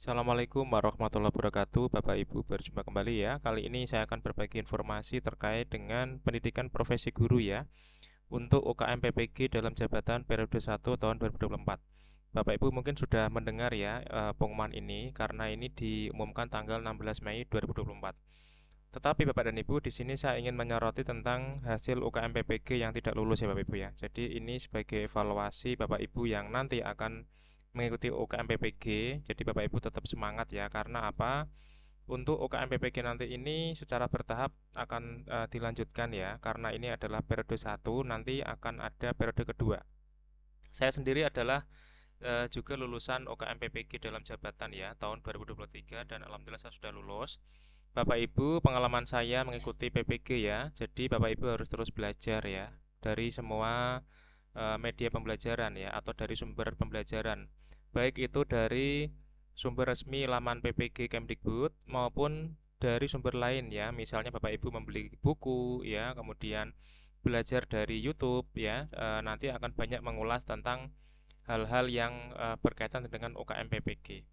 Assalamualaikum warahmatullahi wabarakatuh Bapak Ibu berjumpa kembali ya Kali ini saya akan berbagi informasi terkait dengan pendidikan profesi guru ya Untuk UKM PPG dalam jabatan periode 1 tahun 2024 Bapak Ibu mungkin sudah mendengar ya eh, pengumuman ini Karena ini diumumkan tanggal 16 Mei 2024 Tetapi Bapak dan Ibu di sini saya ingin menyoroti tentang hasil UKM PPG yang tidak lulus ya Bapak Ibu ya Jadi ini sebagai evaluasi Bapak Ibu yang nanti akan mengikuti UKM PPG. Jadi Bapak Ibu tetap semangat ya karena apa? Untuk UKM PPG nanti ini secara bertahap akan e, dilanjutkan ya karena ini adalah periode 1 nanti akan ada periode kedua. Saya sendiri adalah e, juga lulusan UKM PPG dalam jabatan ya tahun 2023 dan alhamdulillah saya sudah lulus. Bapak Ibu, pengalaman saya mengikuti PPG ya. Jadi Bapak Ibu harus terus belajar ya dari semua Eh, media pembelajaran ya atau dari sumber pembelajaran baik itu dari sumber resmi laman PPG Kemdikbud maupun dari sumber lain ya misalnya Bapak Ibu membeli buku ya kemudian belajar dari YouTube ya e, nanti akan banyak mengulas tentang hal-hal yang e, berkaitan dengan UKM PPG.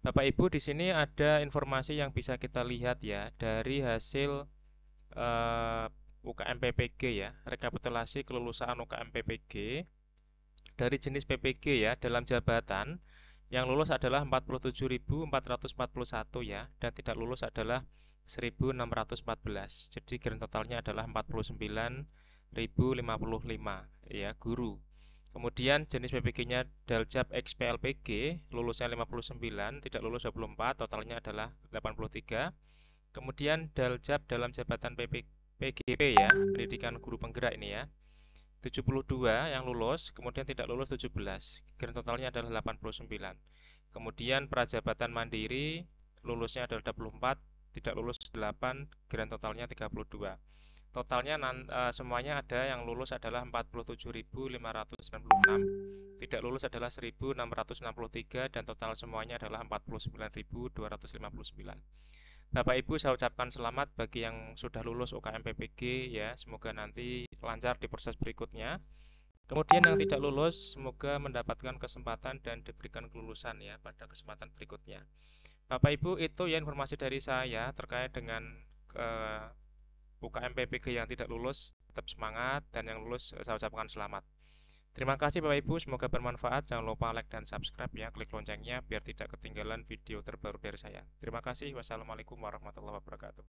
Bapak Ibu di sini ada informasi yang bisa kita lihat ya dari hasil e, UKM PPG ya, rekapitulasi kelulusan UKM PPG dari jenis PPG ya dalam jabatan yang lulus adalah 47.441 ya dan tidak lulus adalah 1.614. Jadi grand totalnya adalah 49.055 ya guru. Kemudian jenis PPG-nya Daljab XPLPG lulusnya 59, tidak lulus 24, totalnya adalah 83. Kemudian Daljab dalam jabatan PPG PGP ya, pendidikan guru penggerak ini ya. 72 yang lulus, kemudian tidak lulus 17. Grand totalnya adalah 89. Kemudian prajabatan mandiri lulusnya adalah 24, tidak lulus 8, grand totalnya 32. Totalnya eh, semuanya ada yang lulus adalah 47.596, tidak lulus adalah 1.663 dan total semuanya adalah 49.259. Bapak Ibu saya ucapkan selamat bagi yang sudah lulus UKM PPG ya. Semoga nanti lancar di proses berikutnya. Kemudian yang tidak lulus semoga mendapatkan kesempatan dan diberikan kelulusan ya pada kesempatan berikutnya. Bapak Ibu itu ya informasi dari saya terkait dengan eh, UKM PPG yang tidak lulus tetap semangat dan yang lulus eh, saya ucapkan selamat. Terima kasih Bapak Ibu, semoga bermanfaat. Jangan lupa like dan subscribe ya, klik loncengnya biar tidak ketinggalan video terbaru dari saya. Terima kasih, wassalamualaikum warahmatullahi wabarakatuh.